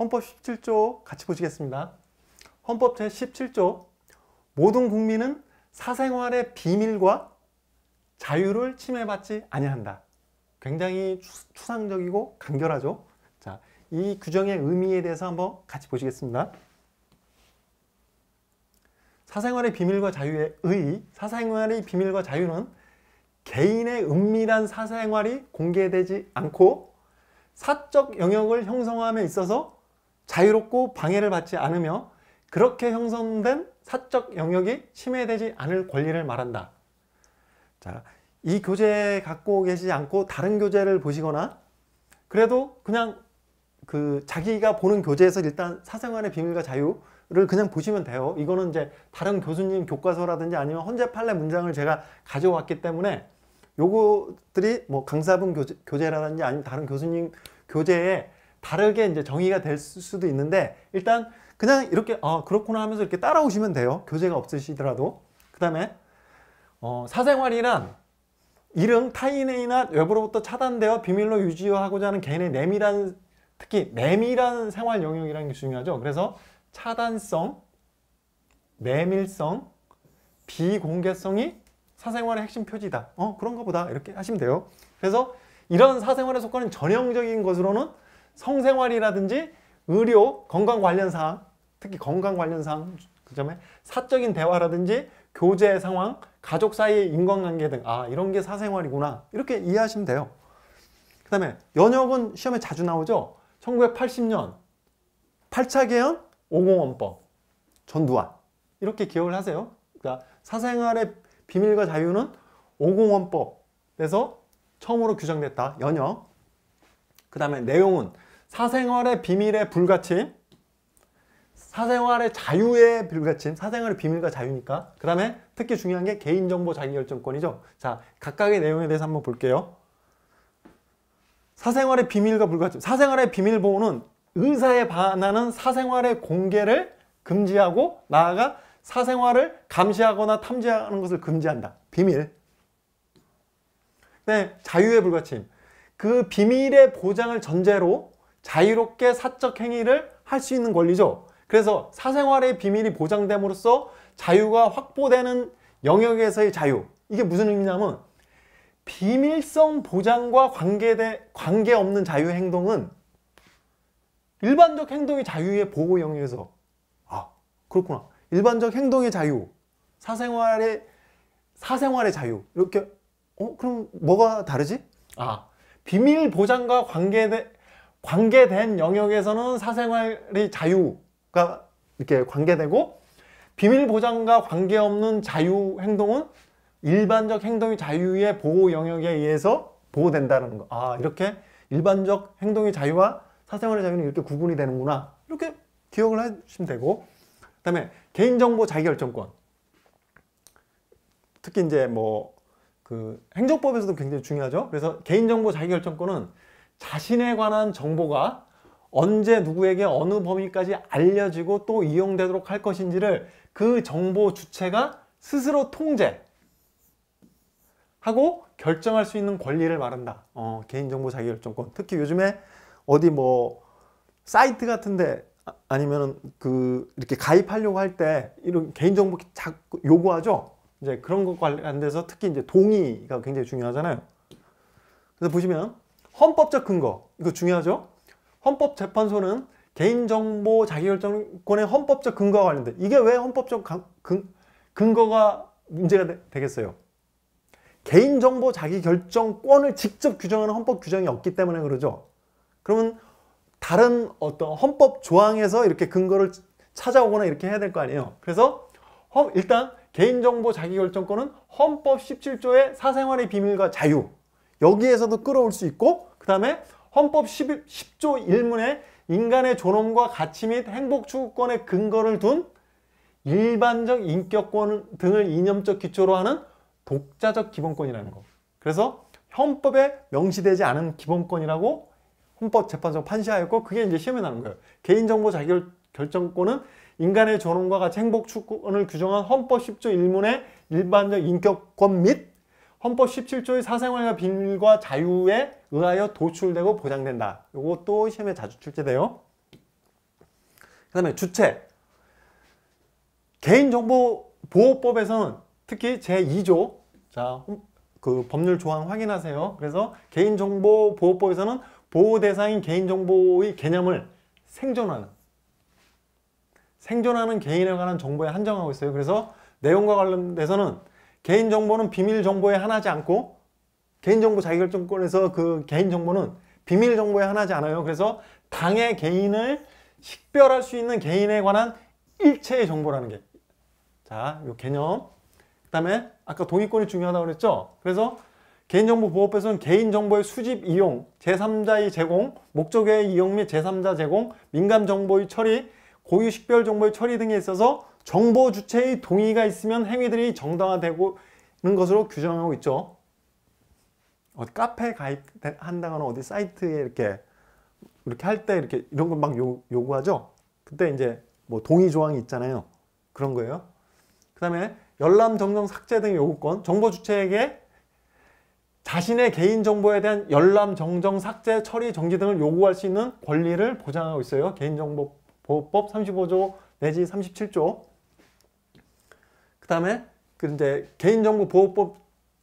헌법 17조 같이 보시겠습니다. 헌법 제17조 모든 국민은 사생활의 비밀과 자유를 침해받지 아니한다. 굉장히 추상적이고 간결하죠. 자, 이 규정의 의미에 대해서 한번 같이 보시겠습니다. 사생활의 비밀과 자유의 의, 사생활의 비밀과 자유는 개인의 은밀한 사생활이 공개되지 않고 사적 영역을 형성함에 있어서 자유롭고 방해를 받지 않으며 그렇게 형성된 사적 영역이 침해되지 않을 권리를 말한다. 자, 이 교재 갖고 계시지 않고 다른 교재를 보시거나 그래도 그냥 그 자기가 보는 교재에서 일단 사생활의 비밀과 자유를 그냥 보시면 돼요. 이거는 이제 다른 교수님 교과서라든지 아니면 헌재 판례 문장을 제가 가져왔기 때문에 요것들이 뭐 강사분 교재, 라든지 아니면 다른 교수님 교재에 다르게 이제 정의가 될 수도 있는데 일단 그냥 이렇게 아 그렇구나 하면서 이렇게 따라오시면 돼요. 교재가 없으시더라도. 그 다음에 어, 사생활이란 이름 타인이나 외부로부터 차단되어 비밀로 유지하고자 하는 개인의 내밀한 특히 내밀한 생활 영역이라는 게 중요하죠. 그래서 차단성, 내밀성, 비공개성이 사생활의 핵심 표지다. 어 그런가 보다 이렇게 하시면 돼요. 그래서 이런 사생활의 속건은 전형적인 것으로는 성생활이라든지 의료, 건강 관련 사항, 특히 건강 관련 사항, 그점에 사적인 대화라든지 교제 상황, 가족 사이의 인간관계 등 아, 이런 게 사생활이구나. 이렇게 이해하시면 돼요. 그다음에 연역은 시험에 자주 나오죠. 1980년 8차 개헌 오공원법 전두환 이렇게 기억을 하세요. 그러니까 사생활의 비밀과 자유는 오공원법에서 처음으로 규정됐다. 연역. 그 다음에 내용은 사생활의 비밀의 불가침, 사생활의 자유의 불가침, 사생활의 비밀과 자유니까. 그 다음에 특히 중요한 게 개인정보 자기결정권이죠. 자, 각각의 내용에 대해서 한번 볼게요. 사생활의 비밀과 불가침. 사생활의 비밀보호는 의사에 반하는 사생활의 공개를 금지하고 나아가 사생활을 감시하거나 탐지하는 것을 금지한다. 비밀. 네, 자유의 불가침. 그 비밀의 보장을 전제로 자유롭게 사적 행위를 할 수 있는 권리죠. 그래서 사생활의 비밀이 보장됨으로써 자유가 확보되는 영역에서의 자유 이게 무슨 의미냐면 비밀성 보장과 관계되, 관계없는 자유 행동은 일반적 행동의 자유의 보호 영역에서 아 그렇구나 일반적 행동의 자유 사생활의 사생활의 자유 이렇게 어 그럼 뭐가 다르지? 아 비밀 보장과 관계되 관계된 영역에서는 사생활의 자유가 이렇게 관계되고 비밀 보장과 관계없는 자유 행동은 일반적 행동의 자유의 보호 영역에 의해서 보호된다는 거. 아 이렇게 일반적 행동의 자유와 사생활의 자유는 이렇게 구분이 되는구나. 이렇게 기억을 하시면 되고 그 다음에 개인정보 자기결정권 특히 이제 뭐 그 행정법에서도 굉장히 중요하죠. 그래서 개인정보 자기결정권은 자신에 관한 정보가 언제 누구에게 어느 범위까지 알려지고 또 이용되도록 할 것인지를 그 정보 주체가 스스로 통제하고 결정할 수 있는 권리를 말한다. 어, 개인정보 자기결정권. 특히 요즘에 어디 뭐 사이트 같은데 아, 아니면은 그 이렇게 가입하려고 할 때 이런 개인정보 자꾸 요구하죠. 이제 그런 것 관련돼서 특히 이제 동의가 굉장히 중요하잖아요. 그래서 보시면 헌법적 근거, 이거 중요하죠? 헌법재판소는 개인정보 자기결정권의 헌법적 근거와 관련된 이게 왜 헌법적 근, 근거가 문제가 되, 겠어요 개인정보 자기결정권을 직접 규정하는 헌법 규정이 없기 때문에 그러죠. 그러면 다른 어떤 헌법 조항에서 이렇게 근거를 찾아오거나 이렇게 해야 될 거 아니에요. 그래서 헌, 일단 개인정보 자기결정권은 헌법 17조의 사생활의 비밀과 자유 여기에서도 끌어올 수 있고 그 다음에 헌법 10, 10조 1문에 인간의 존엄과 가치 및 행복 추구권의 근거를 둔 일반적 인격권 등을 이념적 기초로 하는 독자적 기본권이라는 거. 그래서 헌법에 명시되지 않은 기본권이라고 헌법재판소 판시하였고 그게 이제 시험에 나는 거예요. 개인정보 자결정권은 결 인간의 존엄과 가치 행복 추구권을 규정한 헌법 10조 1문의 일반적 인격권 및 헌법 17조의 사생활과 비밀과 자유에 의하여 도출되고 보장된다. 이것도 시험에 자주 출제돼요. 그 다음에 주체. 개인정보보호법에서는 특히 제2조 자, 그 법률 조항 확인하세요. 그래서 개인정보보호법에서는 보호 대상인 개인정보의 개념을 생존하는 생존하는 개인에 관한 정보에 한정하고 있어요. 그래서 내용과 관련돼서는 개인정보는 비밀정보의 하나지 않고 개인정보 자기결정권에서 그 개인정보는 비밀정보의 하나지 않아요. 그래서 당의 개인을 식별할 수 있는 개인에 관한 일체의 정보라는 게. 자, 요 개념. 그 다음에 아까 동의권이 중요하다고 그랬죠? 그래서 개인정보보호법에서는 개인정보의 수집, 이용, 제3자의 제공, 목적의 이용 및 제3자 제공, 민감정보의 처리, 고유식별정보의 처리 등에 있어서 정보 주체의 동의가 있으면 행위들이 정당화되고 는 것으로 규정하고 있죠. 어 카페 가입한다거나 어디 사이트에 이렇게 이렇게 할 때 이렇게 이런 걸 막 요구하죠. 그때 이제 뭐 동의 조항이 있잖아요. 그런 거예요. 그 다음에 열람 정정 삭제 등 요구권 정보 주체에게 자신의 개인 정보에 대한 열람 정정 삭제 처리 정지 등을 요구할 수 있는 권리를 보장하고 있어요. 개인정보보호법 35조 내지 37조 그 다음에 그런데 개인정보보호법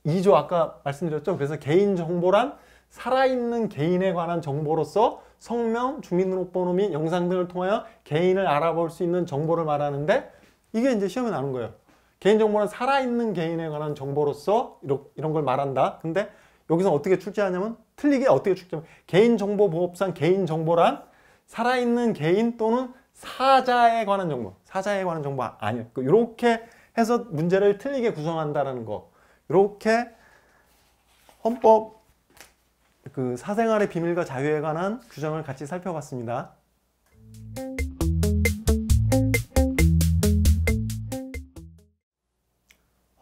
2조 아까 말씀드렸죠. 그래서 개인정보란 살아있는 개인에 관한 정보로서 성명, 주민등록번호 및 영상 등을 통하여 개인을 알아볼 수 있는 정보를 말하는데 이게 이제 시험에 나오는 거예요. 개인정보란 살아있는 개인에 관한 정보로서 이런 걸 말한다. 근데 여기서 어떻게 출제하냐면 틀리게 어떻게 출제하면 개인정보보호법상 개인정보란 살아있는 개인 또는 사자에 관한 정보, 사자에 관한 정보 아니에요. 이렇게 그 해서 문제를 틀리게 구성한다는 거 이렇게 헌법 그 사생활의 비밀과 자유에 관한 규정을 같이 살펴봤습니다.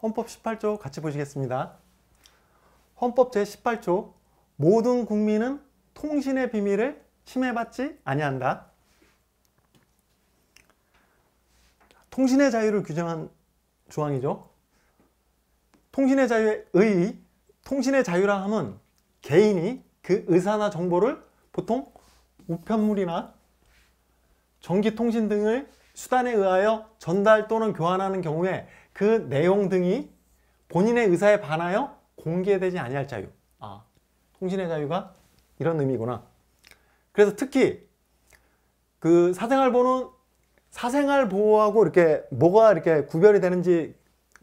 헌법 18조 같이 보시겠습니다. 헌법 제18조 모든 국민은 통신의 비밀을 침해받지 아니한다. 통신의 자유를 규정한 조항이죠. 통신의 자유의 통신의 자유라 함은 개인이 그 의사나 정보를 보통 우편물이나 전기통신 등의 수단에 의하여 전달 또는 교환하는 경우에 그 내용 등이 본인의 의사에 반하여 공개되지 아니할 자유 아, 통신의 자유가 이런 의미구나 그래서 특히 그 사생활보는 사생활 보호하고 이렇게 뭐가 이렇게 구별이 되는지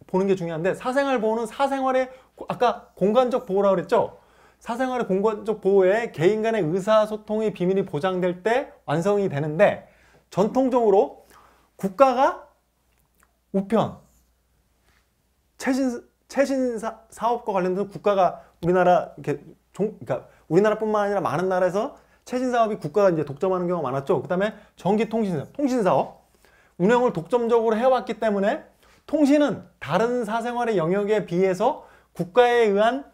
보는 게 중요한데 사생활 보호는 사생활의 아까 공간적 보호라고 그랬죠? 사생활의 공간적 보호에 개인 간의 의사소통의 비밀이 보장될 때 완성이 되는데 전통적으로 국가가 우편, 최신, 최신 사, 사업과 관련된 국가가 우리나라 이렇게 종, 그러니까 우리나라뿐만 아니라 많은 나라에서 최신 사업이 국가가 이제 독점하는 경우가 많았죠. 그 다음에 전기통신 사 통신 사업. 운영을 독점적으로 해왔기 때문에 통신은 다른 사생활의 영역에 비해서 국가에 의한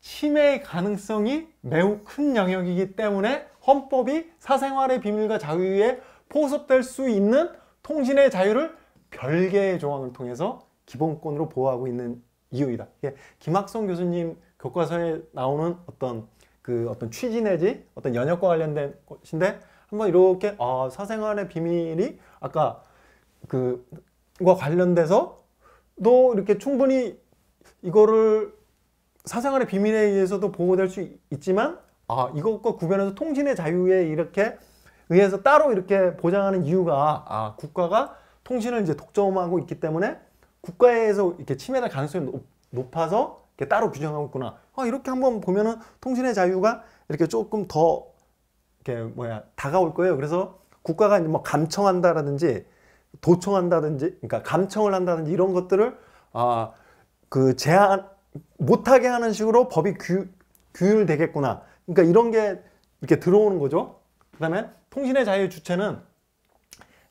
침해의 가능성이 매우 큰 영역이기 때문에 헌법이 사생활의 비밀과 자유에 포섭될 수 있는 통신의 자유를 별개의 조항을 통해서 기본권으로 보호하고 있는 이유이다. 이게 김학성 교수님 교과서에 나오는 어떤 그 어떤 취지 내지 어떤 연역과 관련된 것인데 한번 이렇게 아, 사생활의 비밀이 아까 그와 관련돼서 또 이렇게 충분히 이거를 사생활의 비밀에 의해서도 보호될 수 있지만 아 이것과 구별해서 통신의 자유에 이렇게 의해서 따로 이렇게 보장하는 이유가 아 국가가 통신을 이제 독점하고 있기 때문에 국가에서 이렇게 침해될 가능성이 높, 아서 따로 규정하고 있구나. 아 이렇게 한번 보면은 통신의 자유가 이렇게 조금 더 이렇게 뭐야 다가올 거예요. 그래서 국가가 이제 뭐 감청한다라든지 도청한다든지 그러니까 감청을 한다든지 이런 것들을 아 그 제한 못하게 하는 식으로 법이 규, 율되겠구나 그러니까 이런 게 이렇게 들어오는 거죠. 그다음에 통신의 자유 주체는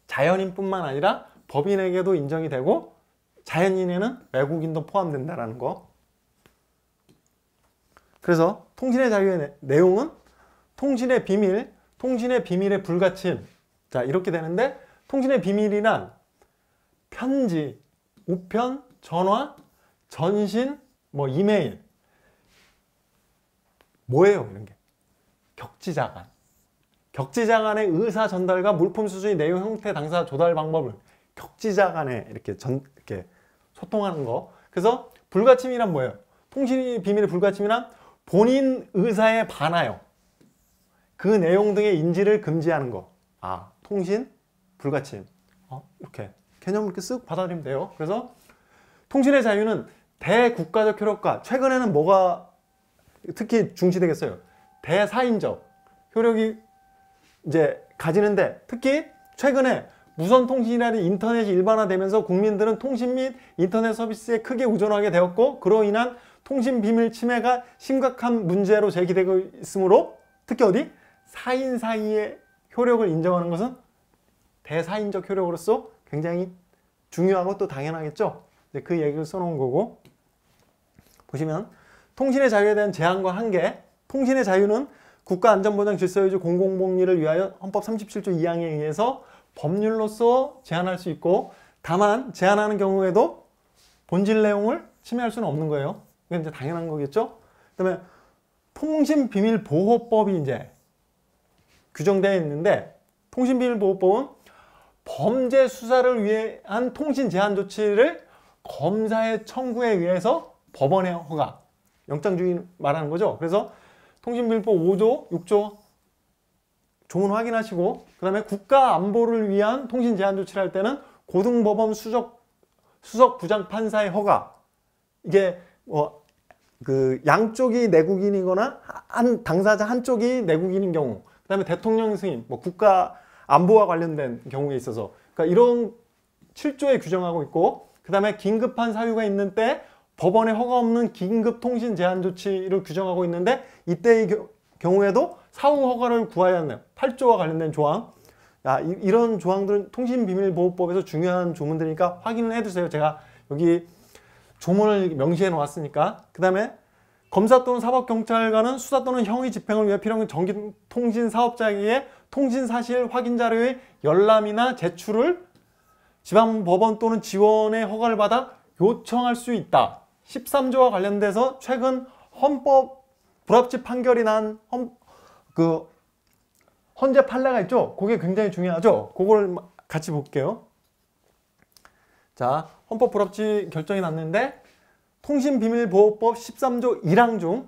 자연인뿐만 아니라 법인에게도 인정이 되고 자연인에는 외국인도 포함된다라는 거. 그래서 통신의 자유의 내, 내용은 통신의 비밀, 통신의 비밀의 불가침 자 이렇게 되는데 통신의 비밀이란 편지, 우편, 전화, 전신, 뭐 이메일 뭐예요 이런 게 격지자간 격지자간의 의사 전달과 물품 수준의 내용 형태 당사 조달 방법을 격지자간에 이렇게 전 이렇게 소통하는 거 그래서 불가침이란 뭐예요 통신 비밀의 불가침이란 본인 의사에 반하여 그 내용 등의 인지를 금지하는 거. 아, 통신 불가침. 어, 이렇게 개념을 이렇게 쓱 받아들이면 돼요. 그래서 통신의 자유는 대국가적 효력과 최근에는 뭐가 특히 중시되겠어요. 대사인적 효력이 이제 가지는데 특히 최근에 무선 통신이라는 인터넷이 일반화되면서 국민들은 통신 및 인터넷 서비스에 크게 의존하게 되었고 그로 인한 통신 비밀 침해가 심각한 문제로 제기되고 있으므로 특히 어디? 사인 사이의 효력을 인정하는 것은 대사인적 효력으로서 굉장히 중요하고 또 당연하겠죠. 그 얘기를 써놓은 거고 보시면 통신의 자유에 대한 제한과 한계 통신의 자유는 국가안전보장 질서유지 공공복리를 위하여 헌법 37조 2항에 의해서 법률로서 제한할 수 있고 다만 제한하는 경우에도 본질 내용을 침해할 수는 없는 거예요. 이건 이제 당연한 거겠죠. 그다음에 통신비밀보호법이 이제 규정되어 있는데 통신비밀보호법은 범죄 수사를 위한 통신 제한 조치를 검사의 청구에 의해서 법원의 허가 영장 주의 말하는 거죠 그래서 통신비밀법 5조 6조 조문 확인하시고 그 다음에 국가 안보를 위한 통신 제한 조치를 할 때는 고등법원 수석, 수석 부장판사의 허가 이게 뭐 그 양쪽이 내국인이거나 한 당사자 한쪽이 내국인인 경우 그다음에 대통령 승인, 뭐 국가 안보와 관련된 경우에 있어서 그러니까 이런 7조에 규정하고 있고 그다음에 긴급한 사유가 있는 때 법원의 허가 없는 긴급 통신 제한 조치를 규정하고 있는데 이때의 겨, 경우에도 사후 허가를 구하야 하네요. 8조와 관련된 조항. 야, 이, 런 조항들은 통신비밀보호법에서 중요한 조문들이니까 확인을 해두세요. 제가 여기 조문을 명시해 놓았으니까. 그 다음에 검사 또는 사법경찰관은 수사 또는 형의 집행을 위해 필요한 정기통신사업자에게 통신사실 확인자료의 열람이나 제출을 지방법원 또는 지원의 허가를 받아 요청할 수 있다. 13조와 관련돼서 최근 헌법 불합치 판결이 난 헌, 그 헌재 판례가 있죠? 그게 굉장히 중요하죠? 그걸 같이 볼게요. 자, 헌법 불합치 결정이 났는데 통신비밀보호법 13조 1항 중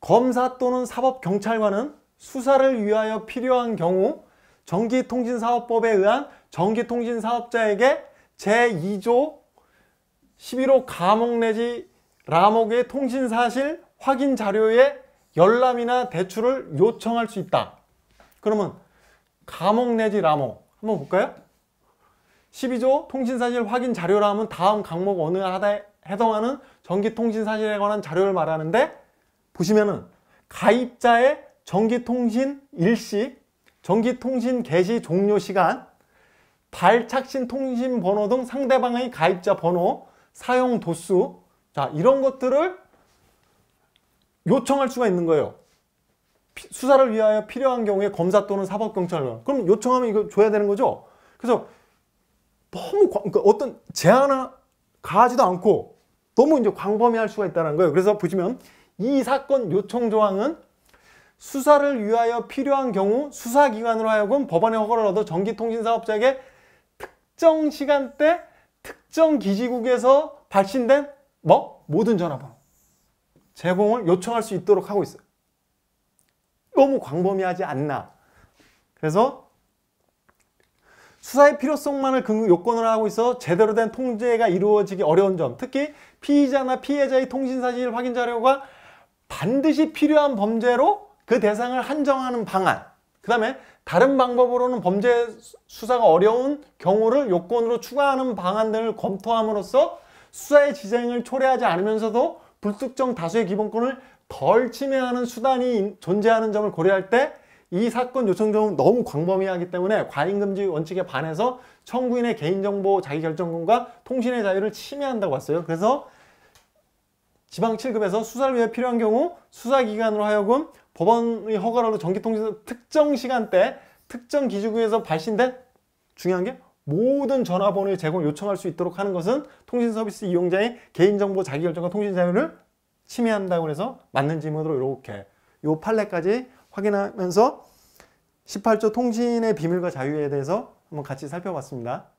검사 또는 사법경찰관은 수사를 위하여 필요한 경우 전기통신사업법에 의한 전기통신사업자에게 제2조 11호 감옥 내지 라목의 통신사실 확인 자료에 열람이나 대출을 요청할 수 있다. 그러면 감옥 내지 라목 한번 볼까요? 12조 통신사실 확인 자료라 면 다음 강목 어느 하나에 해당하는 전기통신사실에 관한 자료를 말하는데 보시면은 가입자의 전기통신 일시, 전기통신 개시 종료 시간, 발착신 통신 번호 등 상대방의 가입자 번호, 사용 도수 자 이런 것들을 요청할 수가 있는 거예요. 수사를 위하여 필요한 경우에 검사 또는 사법경찰관 그럼 요청하면 이거 줘야 되는 거죠. 그래서 너무 그러니까 어떤 제한을 가하지도 않고 너무 이제 광범위할 수가 있다는 거예요. 그래서 보시면 이 사건 요청 조항은 수사를 위하여 필요한 경우 수사기관으로 하여금 법원의 허가를 얻어 전기통신사업자에게 특정 시간대 특정 기지국에서 발신된 뭐 모든 전화번호 제공을 요청할 수 있도록 하고 있어요. 너무 광범위하지 않나. 그래서 수사의 필요성만을 그 요건으로 하고 있어 제대로 된 통제가 이루어지기 어려운 점, 특히 피의자나 피해자의 통신사실 확인 자료가 반드시 필요한 범죄로 그 대상을 한정하는 방안, 그 다음에 다른 방법으로는 범죄 수사가 어려운 경우를 요건으로 추가하는 방안 등을 검토함으로써 수사의 지장을 초래하지 않으면서도 불특정 다수의 기본권을 덜 침해하는 수단이 존재하는 점을 고려할 때이 사건 요청 정은 너무 광범위하기 때문에 과잉금지 원칙에 반해서 청구인의 개인정보 자기결정권과 통신의 자유를 침해한다고 봤어요. 그래서 지방 7급에서 수사를 위해 필요한 경우 수사기관으로 하여금 법원의 허가로 전기통신 특정 시간대 특정 기준국에서 발신된 중요한 게 모든 전화번호의 제공 요청할 수 있도록 하는 것은 통신 서비스 이용자의 개인정보 자기결정과 통신 자유를 침해한다고 해서 맞는 질문으로 이렇게 요 판례까지 확인하면서 18조 통신의 비밀과 자유에 대해서 한번 같이 살펴봤습니다.